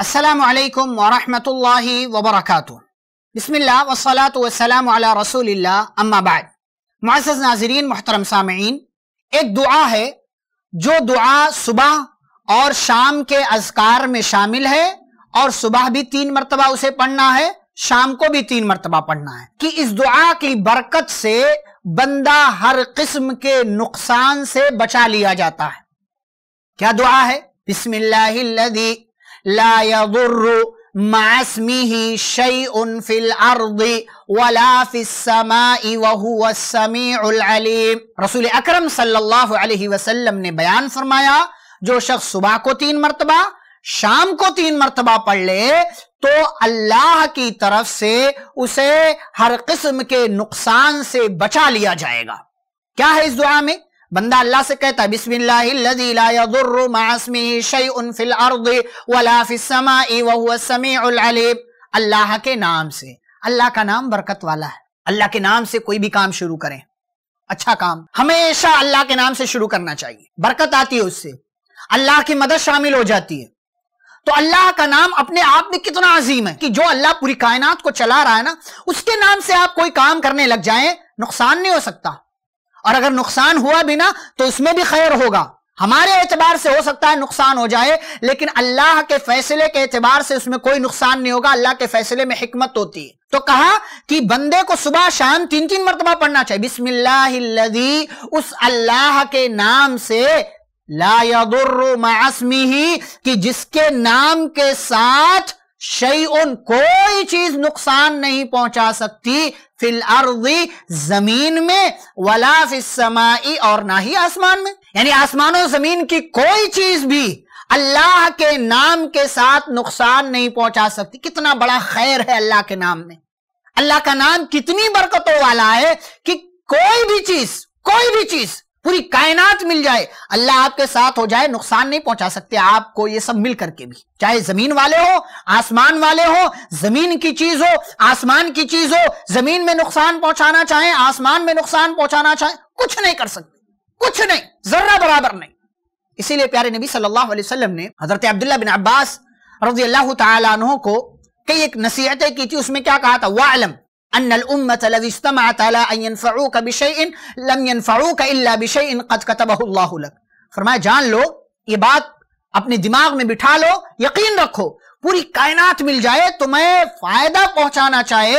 अम्माबाद नाजरीन मोहतरम सामीन एक दुआ है जो दुआ सुबह और शाम के अजकार में शामिल है और सुबह भी तीन मरतबा उसे पढ़ना है शाम को भी तीन मरतबा पढ़ना है कि इस दुआ की बरकत से बंदा हर किस्म के नुकसान से बचा लिया जाता है क्या दुआ है बिस्मिल्लाहिल्लज़ी ला यदुर्रु मास्मिही शई उन फिल अर्दी वला फिस्समाई वहुव समीउल अलीम रसूल अकरम सल्लल्लाहु अलैहि वसल्लम ने बयान फरमाया जो शख्स सुबह को तीन मरतबा शाम को तीन मरतबा पढ़ ले तो अल्लाह की तरफ से उसे हर किस्म के नुकसान से बचा लिया जाएगा क्या है इस दुआ में बंदा अल्लाह से कहता है बिस्मिल्लाहिर्रजीम अल्लाह के नाम से अल्लाह का नाम बरकत वाला है अल्लाह के नाम से कोई भी काम शुरू करें अच्छा काम हमेशा अल्लाह के नाम से शुरू करना चाहिए बरकत आती है उससे अल्लाह की मदद शामिल हो जाती है तो अल्लाह का नाम अपने आप में कितना अजीम है कि जो अल्लाह पूरी कायनात को चला रहा है ना उसके नाम से आप कोई काम करने लग जाए नुकसान नहीं हो सकता और अगर नुकसान हुआ भी ना तो उसमें भी खैर होगा हमारे एतबार से हो सकता है नुकसान हो जाए लेकिन अल्लाह के फैसले के एतबार से उसमें कोई नुकसान नहीं होगा अल्लाह के फैसले में हिकमत होती है तो कहा कि बंदे को सुबह शाम तीन तीन मरतबा पढ़ना चाहिए बिस्मिल्लाहिल्लज़ी उस अल्लाह के नाम से ला यदुर्रु ही कि जिसके नाम के साथ शई उन कोई चीज नुकसान नहीं पहुंचा सकती फिल अर्दी जमीन में वला समाई और ना ही आसमान में यानी आसमान और जमीन की कोई चीज भी अल्लाह के नाम के साथ नुकसान नहीं पहुंचा सकती कितना बड़ा खैर है अल्लाह के नाम में अल्लाह का नाम कितनी बरकतों वाला है कि कोई भी चीज कोई भी चीज पूरी कायनात मिल जाए अल्लाह आपके साथ हो जाए नुकसान नहीं पहुंचा सकते आपको ये सब मिल करके भी चाहे जमीन वाले हो आसमान वाले हो जमीन की चीज हो आसमान की चीज हो जमीन में नुकसान पहुंचाना चाहे आसमान में नुकसान पहुंचाना चाहे कुछ नहीं कर सकते कुछ नहीं जर्रा बराबर नहीं इसीलिए प्यारे नबी सल्लल्लाहु अलैहि वसल्लम ने हजरत अब्दुल्ला बिन अब्बास रजी अल्लाह को कई एक नसीहतें की थी उसमें क्या कहा था वालम أن الأمة الذي اجتمعت على أن ينفعوك بشيء لم ينفعوك إلا بشيء قد كتبه الله لك फरमाया जान लो ये बात अपने दिमाग में बिठा लो यकीन रखो पूरी कायनात मिल जाए तुम्हें फायदा पहुंचाना चाहे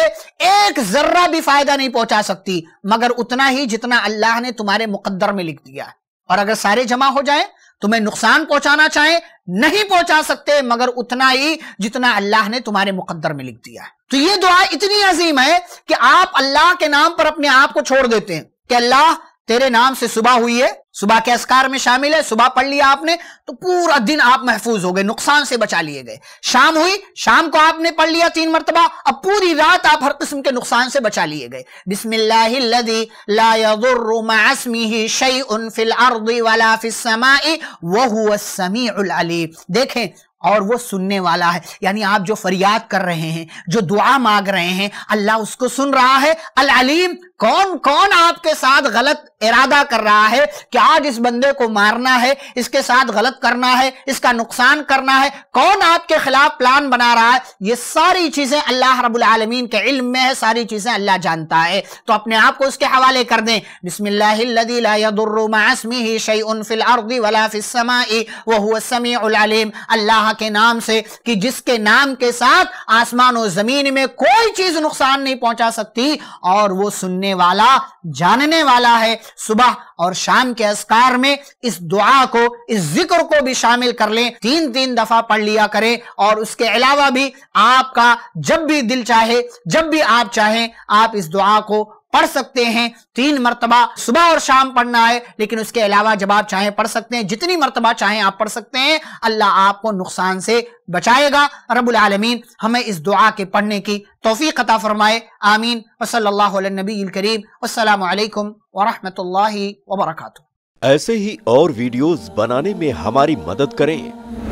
एक जर्रा भी फायदा नहीं पहुंचा सकती मगर उतना ही जितना अल्लाह ने तुम्हारे मुकद्दर में लिख दिया है और अगर सारे जमा हो जाए तुम्हें नुकसान पहुंचाना चाहे नहीं पहुंचा सकते मगर उतना ही जितना अल्लाह ने तुम्हारे मुकद्दर में लिख दिया है तो ये दुआ इतनी अजीम है कि आप अल्लाह के नाम पर अपने आप को छोड़ देते हैं कि अल्लाह तेरे नाम से सुबह हुई है सुबह के अस्कार में शामिल है सुबह पढ़ लिया आपने तो पूरा दिन आप महफूज हो गए नुकसान से बचा लिए गए शाम हुई शाम को आपने पढ़ लिया तीन मरतबा अब पूरी रात आप हर किस्म के नुकसान से बचा लिए गए बिस्मिल्लाही देखें और वो सुनने वाला है यानी आप जो फरियाद कर रहे हैं जो दुआ मांग रहे हैं अल्लाह उसको सुन रहा है अल अलीम कौन कौन आपके साथ गलत इरादा कर रहा है कि आज इस बंदे को मारना है इसके साथ गलत करना है इसका नुकसान करना है कौन आपके खिलाफ प्लान बना रहा है ये सारी चीजें अल्लाह रबुल आलमीन के इल्म में है सारी चीजें अल्लाह जानता है तो अपने आप को उसके हवाले कर दें बिस्मिल्लाम अल्लाह के नाम से कि जिसके नाम के साथ आसमान और जमीन में कोई चीज नुकसान नहीं पहुंचा सकती और वो सुनने करने वाला जानने वाला है सुबह और शाम के अस्कार में इस दुआ को इस जिक्र को भी शामिल कर लें तीन तीन दफा पढ़ लिया करें और उसके अलावा भी आपका जब भी दिल चाहे जब भी आप चाहें आप इस दुआ को पढ़ सकते हैं तीन मरतबा सुबह और शाम पढ़ना है लेकिन उसके अलावा जब आप चाहें पढ़ सकते हैं जितनी मरतबा चाहें आप पढ़ सकते हैं अल्लाह आपको नुकसान से बचाएगा रबुल आलमीन हमें इस दुआ के पढ़ने की तोफ़ी कता फरमाए आमीन वसल्ला नबी करीम असलकम वरहमत ला ऐसे ही और वीडियोस बनाने में हमारी मदद करें